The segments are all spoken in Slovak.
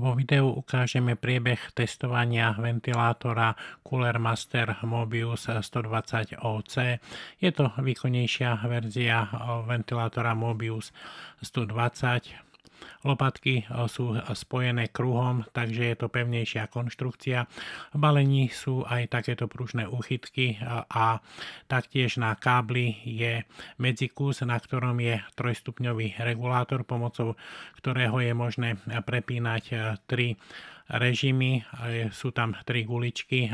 Vo videu ukážeme priebeh testovania ventilátora Cooler Master Mobius 120OC. Je to výkonnejšia verzia ventilátora Mobius 120 Lopatky e, sú e, spojené kruhom, takže je to pevnejšia konštrukcia. V balení sú aj takéto pružné uchytky e, a taktiež na kábli je medzikus, na ktorom je trojstupňový regulátor, pomocou ktorého je možné prepínať tri režimy. Sú tam tri guličky,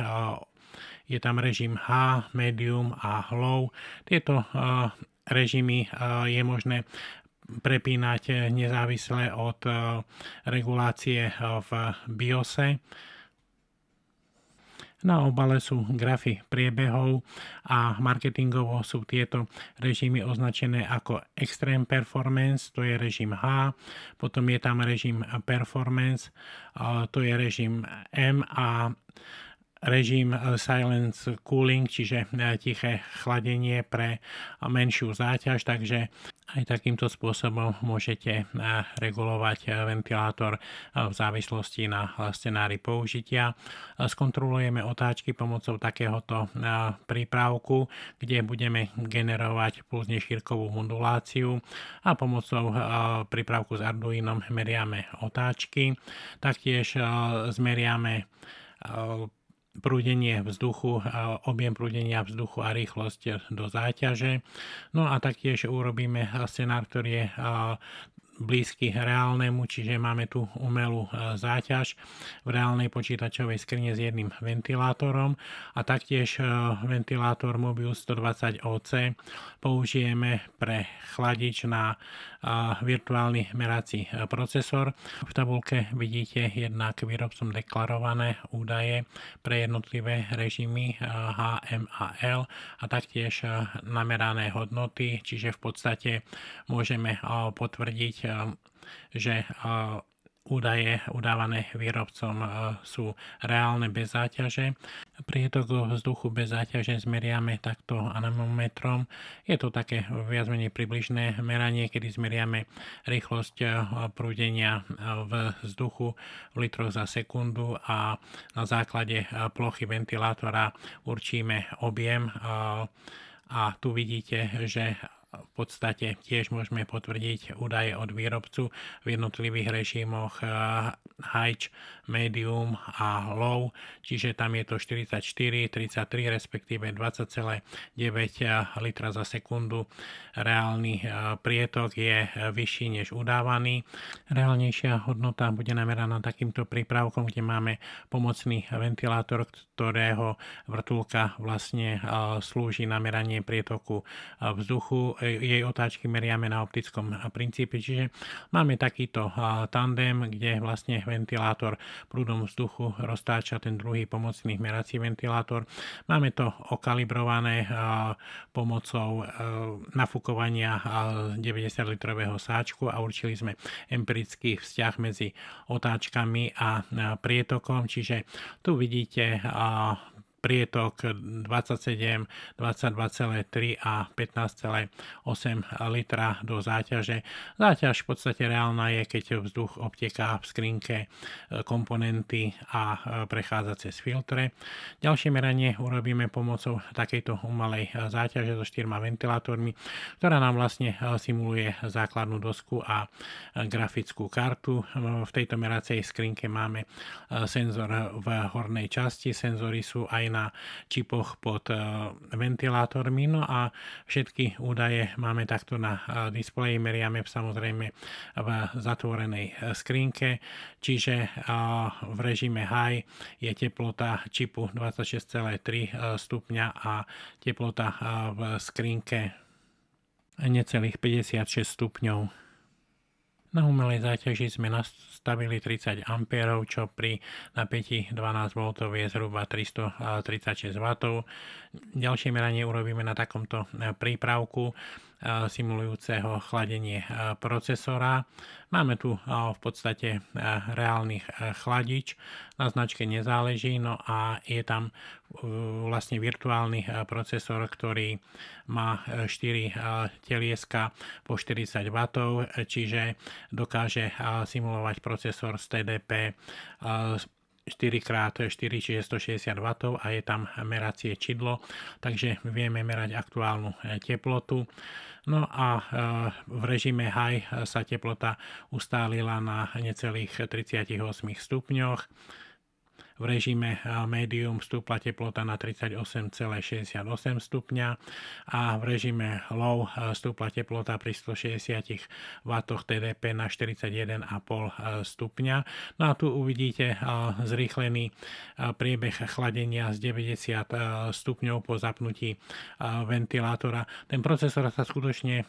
je tam režim H, medium a low. Tieto režimy je možné prepínať nezávisle od e, regulácie e, v BIOSe. Na obale sú grafy priebehov a marketingovo sú tieto režimy označené ako Extreme Performance, to je režim H, potom je tam režim Performance, e, to je režim M a režim eh, silence cooling, čiže eh, tiché chladenie pre menšiu záťaž, takže aj takýmto spôsobom môžete eh, regulovať ventilátor v závislosti na scenári použitia. Skontrolujeme otáčky pomocou takéhoto prípravku, kde budeme generovať pulzne šírkovú moduláciu a pomocou prípravku s arduinom meriame otáčky. Taktiež zmeriame prúdenie vzduchu, a objem prúdenia vzduchu a rýchlosť do záťaže. No a taktiež urobíme scenár, ktorý je blízky reálnemu, čiže máme tu umelú e, záťaž v reálnej počítačovej skrine s jedným ventilátorom a taktiež e, ventilátor Mobius 120OC použijeme pre chladič na e, virtuálny merací procesor. V tabulke vidíte jednak výrobcom deklarované údaje pre jednotlivé režimy HMAL a taktiež namerané hodnoty, čiže v podstate môžeme potvrdiť že e, údaje udávané výrobcom e, sú reálne bez záťaže. Prietok vzduchu bez záťaže zmeriame takto anemometrom. Je to také viac menej približné meranie, kedy zmeriame rýchlosť e, prúdenia v vzduchu v litroch za sekundu a na základe plochy ventilátora určíme objem a tu vidíte, že v podstate tiež môžeme potvrdiť údaje od výrobcu v jednotlivých režimoch high, medium a low, čiže tam je to 44, 33 respektíve 20,9 eh, litra za sekundu. Reálny eh, prietok je eh, vyšší než udávaný. Reálnejšia hodnota bude nameraná takýmto prípravkom, kde máme pomocný ventilátor, ktorého vrtulka vlastne slúži na meranie prietoku vzduchu. Jej otáčky meriame na optickom princípe, čiže máme takýto tandem, kde vlastne ventilátor, prúdom vzduchu roztáča ten druhý pomocný merací ventilátor. Máme to okalibrované eh, pomocou eh, nafúkovania 90-litrového eh, sáčku a určili sme empirický vzťah medzi otáčkami a prietokom, čiže tu vidíte prietok 27, 22,3 a 15,8 litra do záťaže. Záťaž v podstate reálna je, keď vzduch obteká v skrinke e, komponenty a e, prechádza cez filtre. Ďalšie meranie urobíme pomocou takejto umalej e, záťaže so štyrma ventilátormi, ktorá nám vlastne simuluje základnú dosku a grafickú kartu. V tejto meracej skrinke máme senzor v hornej časti, senzory sú aj na na čipoch pod e, ventilátormi. No a všetky údaje máme takto na e, displeji, meriame samozrejme v zatvorenej e, skrinke, čiže v režime high je teplota čipu 26,3 stupňa a teplota v skrinke necelých 56 stupňov. Na umelej záťaži sme nastavili 30 A, čo pri napätí 12 V je zhruba 336 W. Ďalšie meranie urobíme na takomto e, prípravku simulujúceho chladenie procesora. Máme tu v podstate reálnych chladič, na značke nezáleží, no a je tam vlastne virtuálny procesor, ktorý má 4 e, telieska po 40 W, e, čiže dokáže simulovať procesor z TDP 4x4660W a je tam meracie čidlo, takže vieme merať aktuálnu e, teplotu. No a e, v režime high sa teplota ustálila na necelých 38 stupňoch. V režime médium vstúpla teplota na 38,68 stupňa a v režime low vstúpla teplota pri 160 W TDP na 41,5 stupňa. No a tu uvidíte zrýchlený priebeh chladenia z 90 stupňov po zapnutí ventilátora. Ten procesor sa skutočne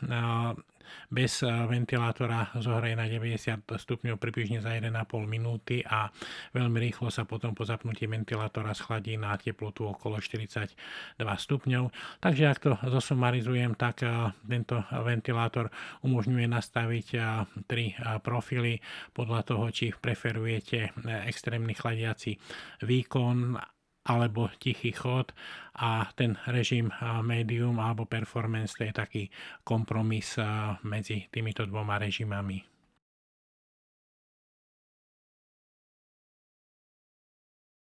bez eh, ventilátora zohreje na 90 stupňov približne za 1,5 minúty a veľmi rýchlo sa potom po zapnutí ventilátora schladí na teplotu okolo 42 stupňov. Takže ak to zosumarizujem, tak eh, tento ventilátor umožňuje nastaviť eh, tri profily podľa toho, či preferujete extrémny chladiaci výkon alebo tichý chod a ten režim médium alebo performance to je taký kompromis medzi týmito dvoma režimami.